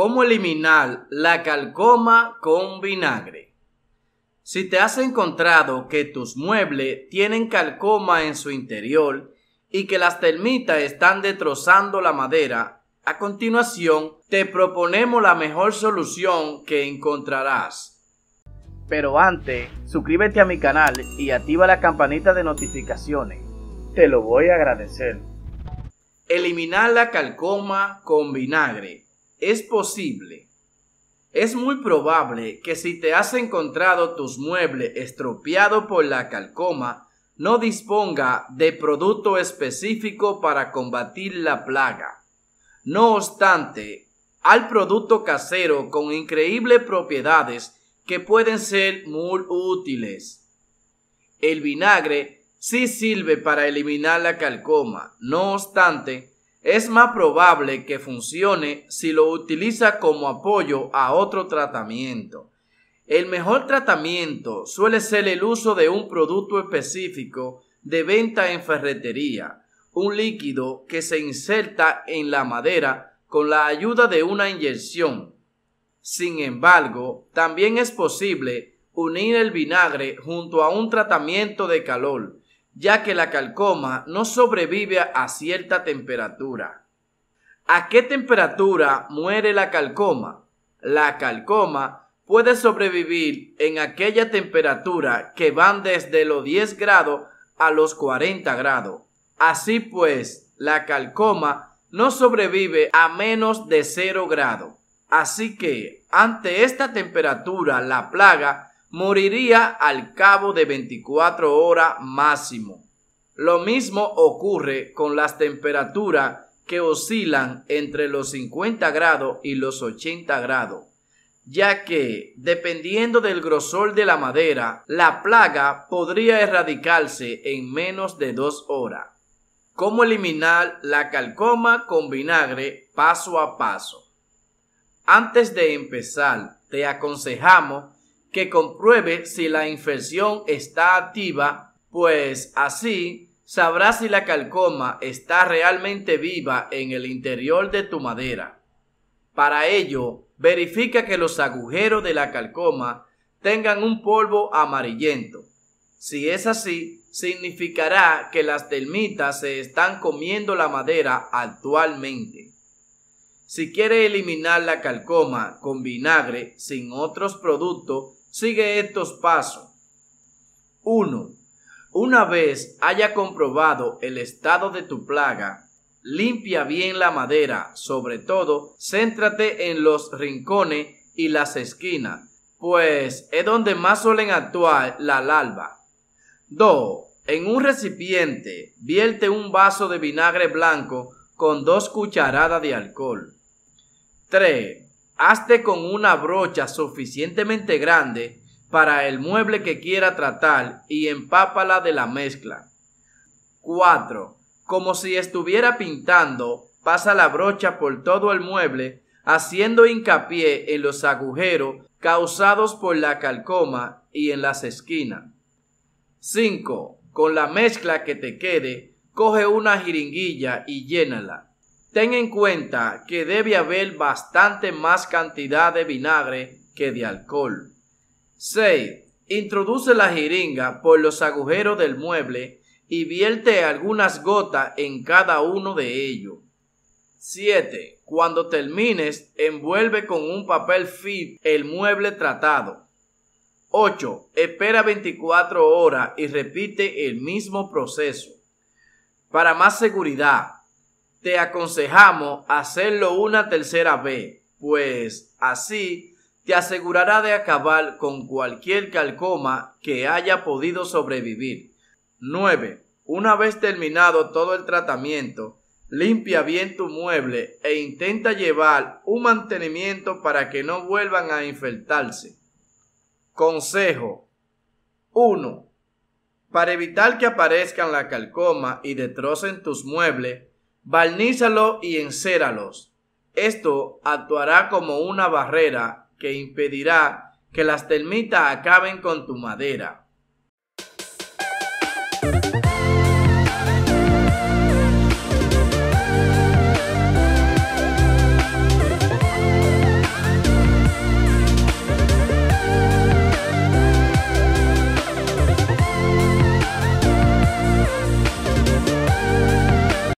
¿Cómo eliminar la calcoma con vinagre? Si te has encontrado que tus muebles tienen calcoma en su interior y que las termitas están destrozando la madera, a continuación te proponemos la mejor solución que encontrarás. Pero antes, suscríbete a mi canal y activa la campanita de notificaciones. Te lo voy a agradecer. Eliminar la calcoma con vinagre es posible, es muy probable que si te has encontrado tus muebles estropeado por la calcoma, no disponga de producto específico para combatir la plaga. No obstante, hay producto casero con increíbles propiedades que pueden ser muy útiles. El vinagre sí sirve para eliminar la calcoma, no obstante, es más probable que funcione si lo utiliza como apoyo a otro tratamiento. El mejor tratamiento suele ser el uso de un producto específico de venta en ferretería, un líquido que se inserta en la madera con la ayuda de una inyección. Sin embargo, también es posible unir el vinagre junto a un tratamiento de calor ya que la calcoma no sobrevive a cierta temperatura. ¿A qué temperatura muere la calcoma? La calcoma puede sobrevivir en aquella temperatura que van desde los 10 grados a los 40 grados. Así pues, la calcoma no sobrevive a menos de 0 grados. Así que, ante esta temperatura, la plaga moriría al cabo de 24 horas máximo. Lo mismo ocurre con las temperaturas que oscilan entre los 50 grados y los 80 grados, ya que, dependiendo del grosor de la madera, la plaga podría erradicarse en menos de dos horas. ¿Cómo eliminar la calcoma con vinagre paso a paso? Antes de empezar, te aconsejamos que compruebe si la infección está activa, pues así sabrá si la calcoma está realmente viva en el interior de tu madera. Para ello, verifica que los agujeros de la calcoma tengan un polvo amarillento. Si es así, significará que las termitas se están comiendo la madera actualmente. Si quiere eliminar la calcoma con vinagre sin otros productos, Sigue estos pasos. 1. Una vez haya comprobado el estado de tu plaga, limpia bien la madera, sobre todo, céntrate en los rincones y las esquinas, pues es donde más suelen actuar la larva. 2. En un recipiente, vierte un vaso de vinagre blanco con dos cucharadas de alcohol. 3. Hazte con una brocha suficientemente grande para el mueble que quiera tratar y empápala de la mezcla. 4. Como si estuviera pintando, pasa la brocha por todo el mueble, haciendo hincapié en los agujeros causados por la calcoma y en las esquinas. 5. Con la mezcla que te quede, coge una jeringuilla y llénala. Ten en cuenta que debe haber bastante más cantidad de vinagre que de alcohol. 6. Introduce la jeringa por los agujeros del mueble y vierte algunas gotas en cada uno de ellos. 7. Cuando termines, envuelve con un papel fit el mueble tratado. 8. Espera 24 horas y repite el mismo proceso. Para más seguridad, te aconsejamos hacerlo una tercera vez, pues así te asegurará de acabar con cualquier calcoma que haya podido sobrevivir. 9. Una vez terminado todo el tratamiento, limpia bien tu mueble e intenta llevar un mantenimiento para que no vuelvan a infectarse. Consejo 1. Para evitar que aparezcan la calcoma y destrocen tus muebles, Barnízalo y encéralos. Esto actuará como una barrera que impedirá que las termitas acaben con tu madera.